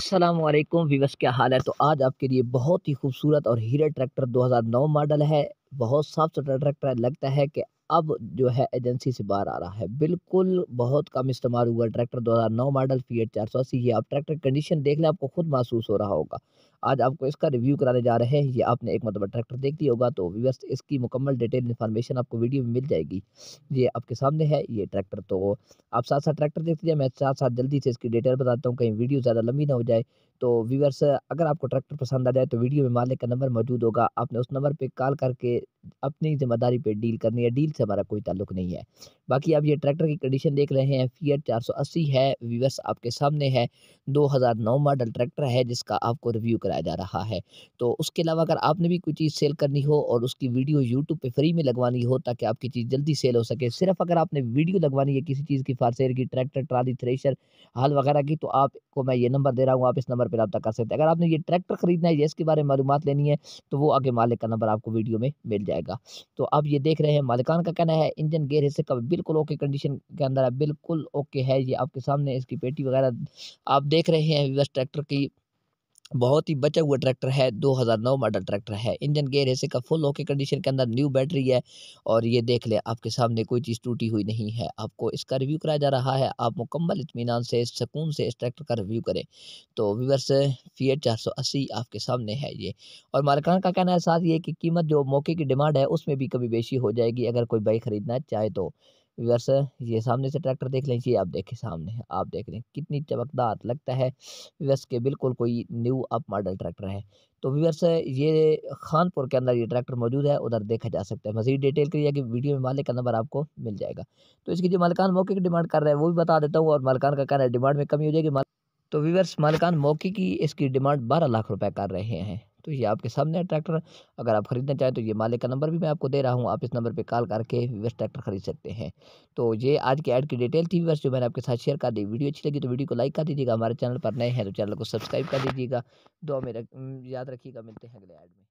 Aslam viewers क्या हाल है तो आज आपके लिए बहुत ही खूबसूरत और हीरो ट्रैक्टर 2009 मॉडल है बहुत साफ सुथरा ट्रैक्टर है लगता है कि अब जो है एजेंसी से बाहर आ रहा है बिल्कुल बहुत कम इस्तेमाल हुआ ट्रैक्टर 2009 मॉडल फीएट चार सौ अस्सी आप ट्रैक्टर कंडीशन देख लें आपको खुद महसूस हो रहा होगा आज आपको इसका रिव्यू कराने जा रहे हैं ये आपने एक मतलब ट्रैक्टर देख दिया होगा तो व्यवस्थ इसकी मुकम्मल डिटेल इन्फॉर्मेशन आपको वीडियो में मिल जाएगी ये आपके सामने है ये ट्रैक्टर तो आप साथ साथ ट्रैक्टर देख लीजिए मैं साथ साथ जल्दी से इसकी डिटेल बताता हूँ कहीं वीडियो ज़्यादा लंबी ना हो जाए तो व्यूवर्स अगर आपको ट्रैक्टर पसंद आ जाए तो वीडियो में मालिक का नंबर मौजूद होगा आपने उस नंबर पर कॉल करके अपनी जिम्मेदारी पे डील करनी है डील से हमारा कोई ताल्लुक नहीं है बाकी आप ये ट्रैक्टर की कंडीशन देख रहे हैं फीएट 480 है व्यूवर्स आपके सामने है 2009 मॉडल ट्रैक्टर है जिसका आपको रिव्यू कर कराया जा रहा है तो उसके अलावा अगर आपने भी कोई चीज़ सेल करनी हो और उसकी वीडियो यूट्यूब पर फ्री में लगवानी हो ताकि आपकी चीज़ जल्दी सेल हो सके सिर्फ अगर आपने वीडियो लगवानी है किसी चीज़ की फारसेर की ट्रैक्टर ट्राली थ्रेशर हाल वगैरह की तो आपको मैं ये नंबर दे रहा हूँ आप इस नंबर पर रब्ता कर सकते हैं अगर आपने ये ट्रैक्टर खरीदना है या इसके बारे में मालूम लेनी है तो वो आगे मालिक का नंबर आपको वीडियो में मिल जाएगा तो आप ये देख रहे हैं मालिकान का कहना है इंजन गेयर हिस्से का बिल्कुल ओके कंडीशन के अंदर है बिल्कुल ओके है ये आपके सामने इसकी पेटी वगैरह आप देख रहे हैं ट्रैक्टर की बहुत ही बचा हुआ ट्रैक्टर है 2009 मॉडल ट्रैक्टर है इंजन गेयर ऐसे का फुल ओके कंडीशन के अंदर न्यू बैटरी है और ये देख ले आपके सामने कोई चीज़ टूटी हुई नहीं है आपको इसका रिव्यू कराया जा रहा है आप मुकम्मल इतमान से सुकून से इस ट्रैक्टर का रिव्यू करें तो व्यूवर्स फीएड चार आपके सामने है ये और मालिकान का कहना है साथ ये कि कीमत जो मौके की डिमांड है उसमें भी कभी बेशी हो जाएगी अगर कोई बाइक ख़रीदना चाहे तो व्यूअर्स ये सामने से ट्रैक्टर देख लीजिए आप देखें सामने आप देख रहे हैं कितनी चमकदार लगता है व्यूअर्स के बिल्कुल कोई न्यू अप मॉडल ट्रैक्टर है तो व्यूअर्स ये खानपुर के अंदर ये ट्रैक्टर मौजूद है उधर देखा जा सकता है मजीद डिटेल के लिए कि वीडियो में मालिक का नंबर आपको मिल जाएगा तो इसकी जो मालिकान मौके की डिमांड कर रहे हैं वो भी बता देता हूँ और मालिकान का कहना है डिमांड में कमी हो जाएगी तो वीवर्स मालिकान मौके की इसकी डिमांड बारह लाख रुपये कर रहे हैं तो ये आपके सामने है ट्रैक्टर अगर आप खरीदना चाहें तो ये मालिक का नंबर भी मैं आपको दे रहा हूँ आप इस नंबर पर कॉल करके वीवर्स ट्रैक्टर खरीद सकते हैं तो ये आज की ऐड की डिटेल थी वीवर्स जो मैंने आपके साथ शेयर कर दी वीडियो अच्छी लगी तो वीडियो को लाइक कर दीजिएगा हमारे चैनल पर नए हैं तो चैनल को सब्सक्राइब कर दीजिएगा दो मेरा याद रखिएगा मिलते हैं अगले ऐड में